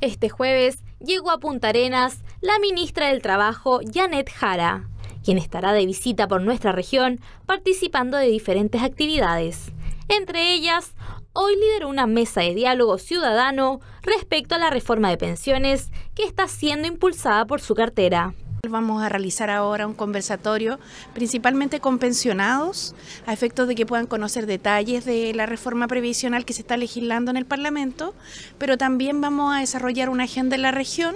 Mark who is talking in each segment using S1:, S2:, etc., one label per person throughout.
S1: Este jueves llegó a Punta Arenas la ministra del Trabajo, Janet Jara, quien estará de visita por nuestra región participando de diferentes actividades. Entre ellas, hoy lideró una mesa de diálogo ciudadano respecto a la reforma de pensiones que está siendo impulsada por su cartera. Vamos
S2: a realizar ahora un conversatorio principalmente con pensionados a efectos de que puedan conocer detalles de la reforma previsional que se está legislando en el Parlamento, pero también vamos a desarrollar una agenda en la región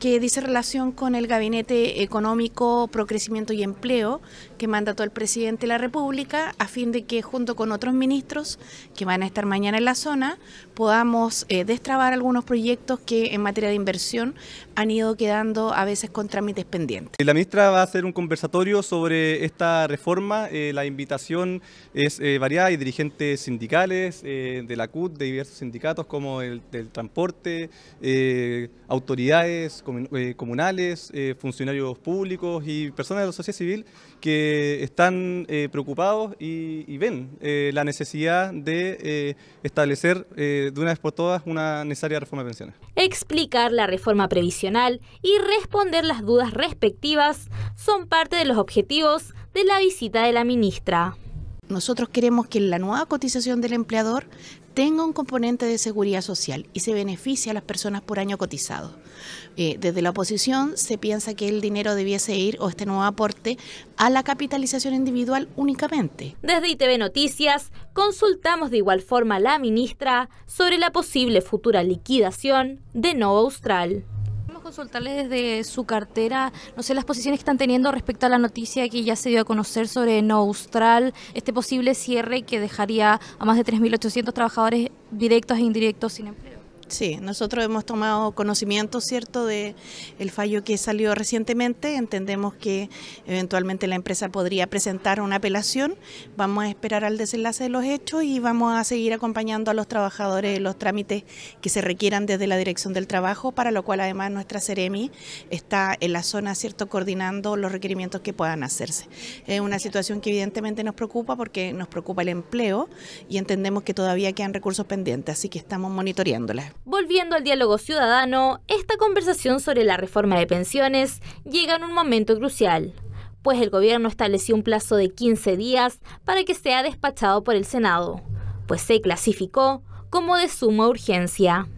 S2: que dice relación con el Gabinete Económico, Procrecimiento y Empleo que mandató el presidente de la República a fin de que junto con otros ministros que van a estar mañana en la zona podamos eh, destrabar algunos proyectos que en materia de inversión han ido quedando a veces con trámites pendientes
S3: la ministra va a hacer un conversatorio sobre esta reforma. Eh, la invitación es eh, variada. Hay dirigentes sindicales eh, de la CUT, de diversos sindicatos como el del transporte, autoridades comunales, funcionarios públicos y personas de la sociedad civil que están preocupados y, ven la necesidad de establecer de una vez por todas una necesaria reforma de pensiones.
S1: Explicar la reforma previsional y responder las dudas respectivas son parte de los objetivos de la visita de la ministra. Nosotros queremos
S2: que la nueva cotización del empleador tenga un componente de seguridad social y se beneficie a las personas por año cotizado. Eh, desde la oposición se piensa que el dinero debiese
S1: ir o este nuevo aporte a la capitalización individual únicamente. Desde ITV Noticias consultamos de igual forma a la ministra sobre la posible futura liquidación de Nova Austral consultarles desde su cartera, no sé, las posiciones que están teniendo respecto a la noticia que ya se dio a conocer sobre Austral este posible cierre que dejaría a más de 3.800 trabajadores directos e indirectos sin empleo.
S2: Sí, nosotros hemos tomado conocimiento, ¿cierto?, de el fallo que salió recientemente. Entendemos que eventualmente la empresa podría presentar una apelación. Vamos a esperar al desenlace de los hechos y vamos a seguir acompañando a los trabajadores los trámites que se requieran desde la Dirección del Trabajo, para lo cual además nuestra Ceremi está en la zona, ¿cierto?, coordinando los requerimientos que puedan hacerse. Es una situación que evidentemente nos preocupa porque nos preocupa el empleo y entendemos que todavía quedan recursos pendientes, así que estamos monitoreándola.
S1: Volviendo al diálogo ciudadano, esta conversación sobre la reforma de pensiones llega en un momento crucial, pues el gobierno estableció un plazo de 15 días para que sea despachado por el Senado, pues se clasificó como de suma urgencia.